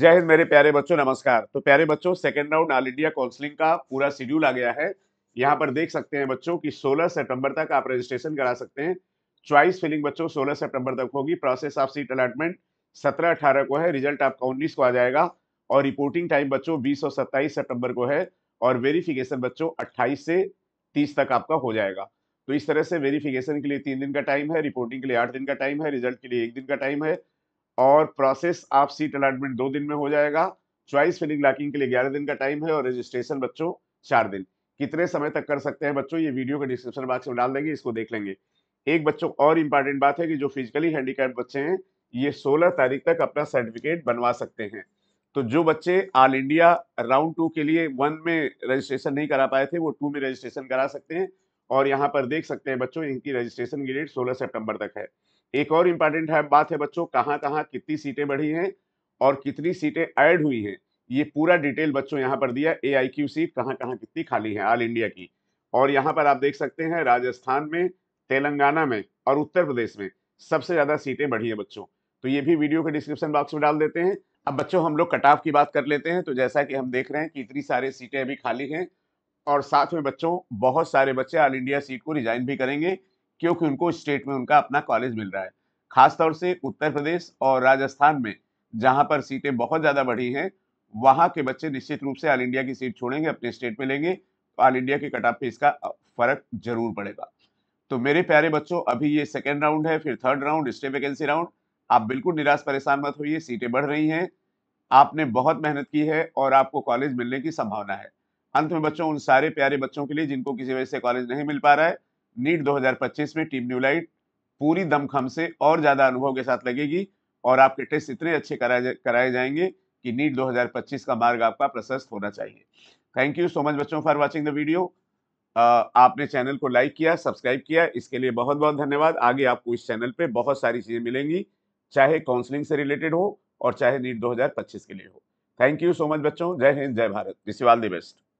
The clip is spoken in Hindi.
जय हिंद मेरे प्यारे बच्चों नमस्कार तो प्यारे बच्चों second round all India counselling का पूरा शेड्यूल आ गया है यहाँ पर देख सकते हैं बच्चों कि 16 सितंबर तक आप रजिस्ट्रेशन करा सकते हैं चॉइस फिलिंग बच्चों 16 सितंबर तक होगी प्रोसेस ऑफ सीट अलाटमेंट 17 18 को है रिजल्ट आपका 19 को आ जाएगा और रिपोर्टिंग टाइम बच्चों बीस और सत्ताईस सितंबर को है और वेरीफिकेशन बच्चों अट्ठाईस से तीस तक आपका हो जाएगा तो इस तरह से वेरीफिकेशन के लिए तीन दिन का टाइम है रिपोर्टिंग के लिए आठ दिन का टाइम है रिजल्ट के लिए एक दिन का टाइम है और प्रोसेस आप सीट अलाटमेंट दो दिन में हो जाएगा चॉइस फिलिंग लॉकिंग के लिए ग्यारह दिन का टाइम है और रजिस्ट्रेशन बच्चों चार दिन कितने समय तक कर सकते हैं बच्चों ये वीडियो के डिस्क्रिप्शन बॉक्स में डाल देंगे इसको देख लेंगे एक बच्चों और इम्पॉर्टेंट बात है कि जो फिजिकली हैंडीकैप बच्चे हैं ये 16 तारीख तक अपना सर्टिफिकेट बनवा सकते हैं तो जो बच्चे ऑल इंडिया राउंड टू के लिए वन में रजिस्ट्रेशन नहीं करा पाए थे वो टू में रजिस्ट्रेशन करा सकते हैं और यहाँ पर देख सकते हैं बच्चों इनकी रजिस्ट्रेशन की डेट सोलह सेप्टेम्बर तक है एक और इम्पॉर्टेंट है बात है बच्चों कहाँ कहाँ कितनी सीटें बढ़ी हैं और कितनी सीटें ऐड हुई हैं ये पूरा डिटेल बच्चों यहाँ पर दिया ए आई क्यू सीट कहाँ कहाँ कितनी खाली है ऑल इंडिया की और यहाँ पर आप देख सकते हैं राजस्थान में तेलंगाना में और उत्तर प्रदेश में सबसे ज़्यादा सीटें बढ़ी हैं बच्चों तो ये भी वीडियो के डिस्क्रिप्शन बॉक्स में डाल देते हैं अब बच्चों हम लोग कट ऑफ की बात कर लेते हैं तो जैसा कि हम देख रहे हैं कि इतनी सारी सीटें अभी खाली हैं और साथ में बच्चों बहुत सारे बच्चे ऑल इंडिया सीट को रिजाइन भी करेंगे क्योंकि उनको स्टेट में उनका अपना कॉलेज मिल रहा है खासतौर से उत्तर प्रदेश और राजस्थान में जहाँ पर सीटें बहुत ज़्यादा बढ़ी हैं वहाँ के बच्चे निश्चित रूप से ऑल इंडिया की सीट छोड़ेंगे अपने स्टेट में लेंगे ऑल इंडिया के कट ऑफ पे इसका फर्क जरूर पड़ेगा तो मेरे प्यारे बच्चों अभी ये सेकेंड राउंड है फिर third round stray vacancy round आप बिल्कुल निराश परेशान मत होइए सीटें बढ़ रही हैं आपने बहुत मेहनत की है और आपको कॉलेज मिलने की संभावना है अंत में बच्चों उन सारे प्यारे बच्चों के लिए जिनको किसी वजह से कॉलेज नहीं मिल पा रहा है नीट 2025 में टीम न्यूलाइट पूरी दमखम से और ज़्यादा अनुभव के साथ लगेगी और आपके टेस्ट इतने अच्छे कराए जा, कराए जाएंगे कि नीट 2025 का मार्ग आपका प्रशस्त होना चाहिए थैंक यू सो मच बच्चों फॉर वॉचिंग द वीडियो आपने चैनल को लाइक किया सब्सक्राइब किया इसके लिए बहुत बहुत धन्यवाद आगे आपको इस चैनल पर बहुत सारी चीज़ें मिलेंगी चाहे काउंसलिंग से रिलेटेड हो और चाहे नीट दो के लिए हो थैंक यू सो मच बच्चों जय हिंद जय भारत दिस यू बेस्ट